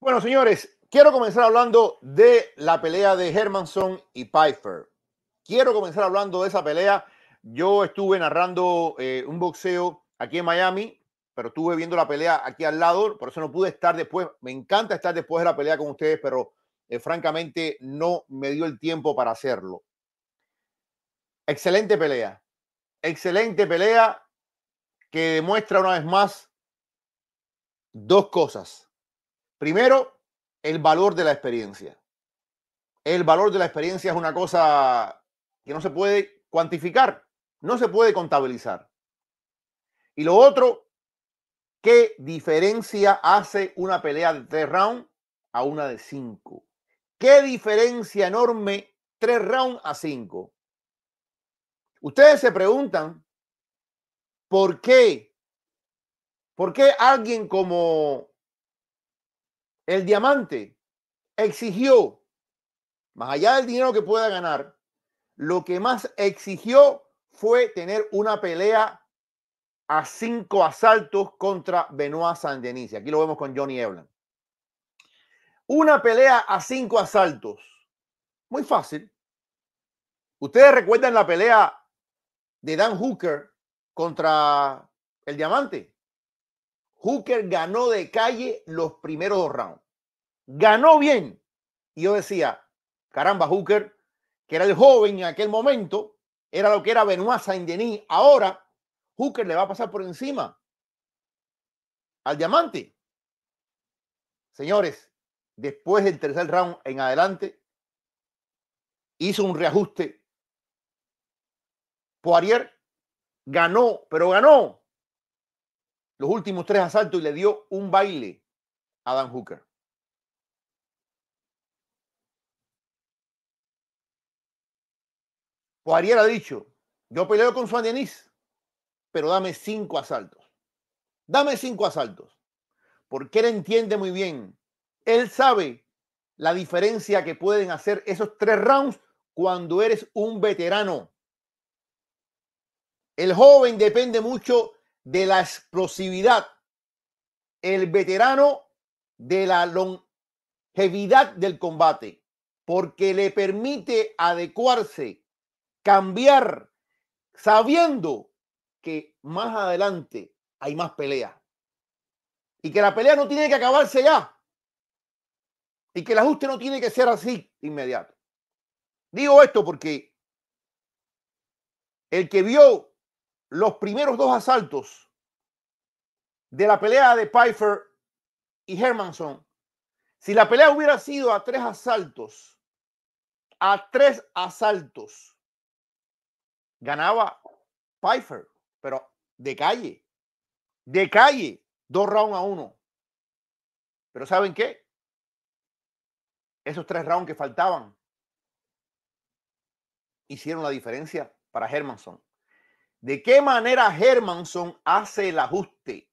Bueno, señores, quiero comenzar hablando de la pelea de Hermanson y Pfeiffer. Quiero comenzar hablando de esa pelea. Yo estuve narrando eh, un boxeo aquí en Miami, pero estuve viendo la pelea aquí al lado, por eso no pude estar después. Me encanta estar después de la pelea con ustedes, pero eh, francamente no me dio el tiempo para hacerlo. Excelente pelea. Excelente pelea que demuestra una vez más dos cosas Primero, el valor de la experiencia. El valor de la experiencia es una cosa que no se puede cuantificar, no se puede contabilizar. Y lo otro, ¿qué diferencia hace una pelea de tres rounds a una de cinco? ¿Qué diferencia enorme tres rounds a cinco? Ustedes se preguntan por qué, por qué alguien como el diamante exigió, más allá del dinero que pueda ganar, lo que más exigió fue tener una pelea a cinco asaltos contra Benoit Saint-Denis. Aquí lo vemos con Johnny Evelyn. Una pelea a cinco asaltos. Muy fácil. Ustedes recuerdan la pelea de Dan Hooker contra el diamante. Hooker ganó de calle los primeros dos rounds. Ganó bien. Y yo decía, caramba, Hooker, que era el joven en aquel momento, era lo que era Benoit Saint-Denis. Ahora, Hooker le va a pasar por encima al diamante. Señores, después del tercer round en adelante, hizo un reajuste. Poirier ganó, pero ganó los últimos tres asaltos y le dio un baile a Dan Hooker. Pues Ariel ha dicho, yo peleo con Juan Denis, pero dame cinco asaltos. Dame cinco asaltos. Porque él entiende muy bien. Él sabe la diferencia que pueden hacer esos tres rounds cuando eres un veterano. El joven depende mucho de la explosividad, el veterano de la longevidad del combate, porque le permite adecuarse, cambiar, sabiendo que más adelante hay más pelea y que la pelea no tiene que acabarse ya y que el ajuste no tiene que ser así inmediato. Digo esto porque el que vio los primeros dos asaltos de la pelea de Pfeiffer y Hermanson, si la pelea hubiera sido a tres asaltos, a tres asaltos, ganaba Pfeiffer, pero de calle, de calle, dos rounds a uno. Pero ¿saben qué? Esos tres rounds que faltaban hicieron la diferencia para Hermanson. ¿De qué manera Hermanson hace el ajuste?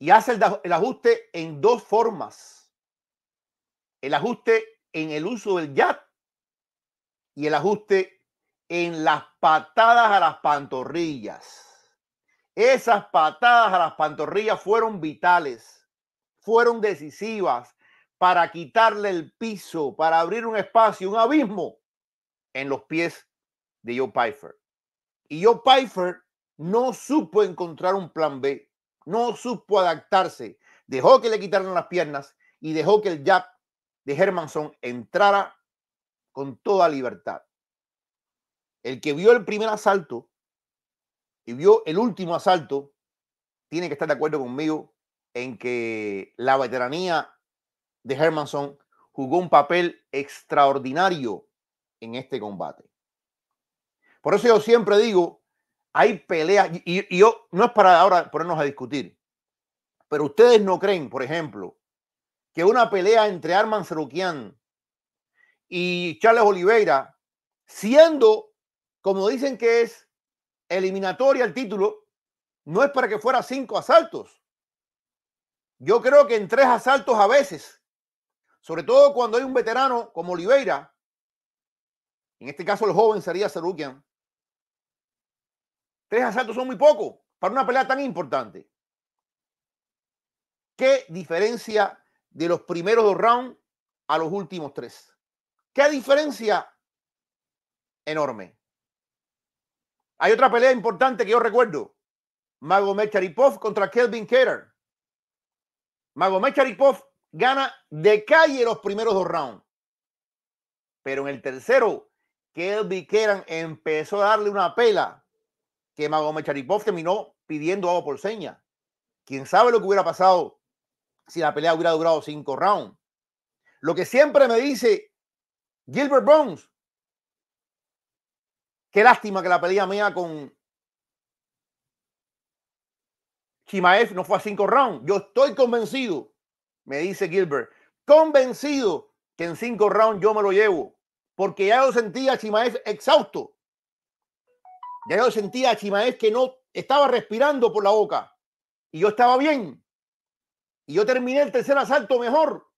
Y hace el, ajuste en dos formas. El ajuste en el uso del yat y el ajuste en las patadas a las pantorrillas. Esas patadas a las pantorrillas fueron vitales, fueron decisivas para quitarle el piso, para abrir un espacio, un abismo en los pies de Joe Pfeiffer. Y yo, Pfeiffer no supo encontrar un plan B, no supo adaptarse. Dejó que le quitaran las piernas y dejó que el Jack de Hermanson entrara con toda libertad. El que vio el primer asalto y vio el último asalto tiene que estar de acuerdo conmigo en que la veteranía de Hermanson jugó un papel extraordinario en este combate. Por eso yo siempre digo, hay peleas, y, yo no es para ahora ponernos a discutir, pero ustedes no creen, por ejemplo, que una pelea entre Arman Serukian y Charles Oliveira, siendo, como dicen que es, eliminatoria el título, no es para que fuera cinco asaltos. Yo creo que en tres asaltos a veces, sobre todo cuando hay un veterano como Oliveira, en este caso el joven sería Serukian, Tres asaltos son muy poco para una pelea tan importante. ¿Qué diferencia de los primeros dos rounds a los últimos tres? ¿Qué diferencia enorme? Hay otra pelea importante que yo recuerdo. Magomed Charipov contra Kelvin Keter. Magomed Charipov gana de calle los primeros dos rounds. Pero en el tercero, Kelvin Kerr empezó a darle una pela que Magomed Charipov terminó pidiendo agua por seña. Quién sabe lo que hubiera pasado si la pelea hubiera durado cinco rounds. Lo que siempre me dice Gilbert Bones. Qué lástima que la pelea mía con Chimaev no fue a cinco rounds. Yo estoy convencido, me dice Gilbert, convencido que en cinco rounds yo me lo llevo. Porque ya lo sentía Chimaev exhausto. Ya yo sentía a Chimaez que no estaba respirando por la boca y yo estaba bien. Y yo terminé el tercer asalto mejor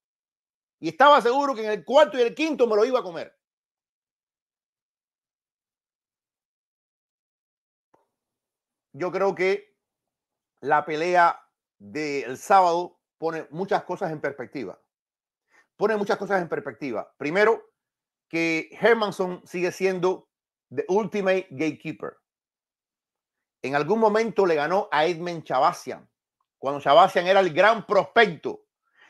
y estaba seguro que en el cuarto y el quinto me lo iba a comer. Yo creo que la pelea del sábado pone muchas cosas en perspectiva. Pone muchas cosas en perspectiva. Primero, que Hermanson sigue siendo The Ultimate Gatekeeper. En algún momento le ganó a Edmund Chabasian, cuando Chabasian era el gran prospecto.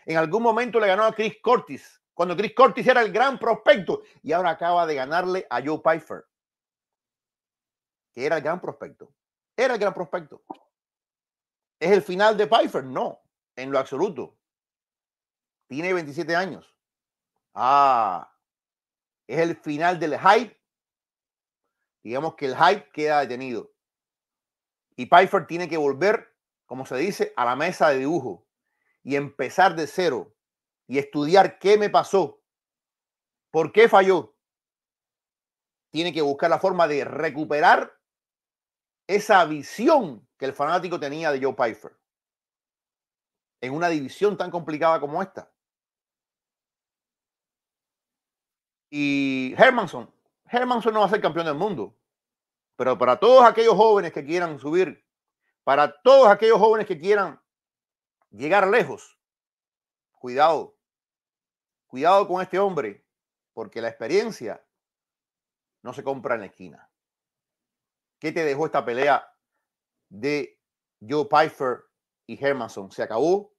En algún momento le ganó a Chris Cortis, cuando Chris Cortis era el gran prospecto. Y ahora acaba de ganarle a Joe Pfeiffer, que era el gran prospecto. Era el gran prospecto. ¿Es el final de Pfeiffer? No, en lo absoluto. Tiene 27 años. Ah, es el final del hype Digamos que el hype queda detenido. Y Pfeiffer tiene que volver, como se dice, a la mesa de dibujo y empezar de cero y estudiar qué me pasó, por qué falló. Tiene que buscar la forma de recuperar esa visión que el fanático tenía de Joe Pfeiffer en una división tan complicada como esta. Y Hermanson, Hermanson no va a ser campeón del mundo. Pero para todos aquellos jóvenes que quieran subir, para todos aquellos jóvenes que quieran llegar lejos, cuidado, cuidado con este hombre, porque la experiencia no se compra en la esquina. ¿Qué te dejó esta pelea de Joe Pfeiffer y Hermanson? ¿Se acabó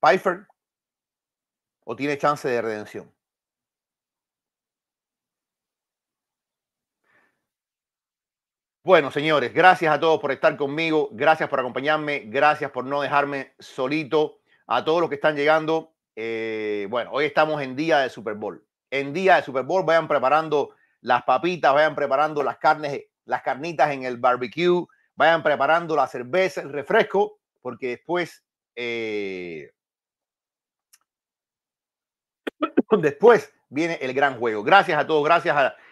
Pfeiffer o tiene chance de redención? Bueno, señores, gracias a todos por estar conmigo, gracias por acompañarme, gracias por no dejarme solito. A todos los que están llegando, eh, bueno, hoy estamos en día de Super Bowl. En día de Super Bowl, vayan preparando las papitas, vayan preparando las carnes, las carnitas en el barbecue, vayan preparando la cerveza, el refresco, porque después, eh, después viene el gran juego. Gracias a todos, gracias a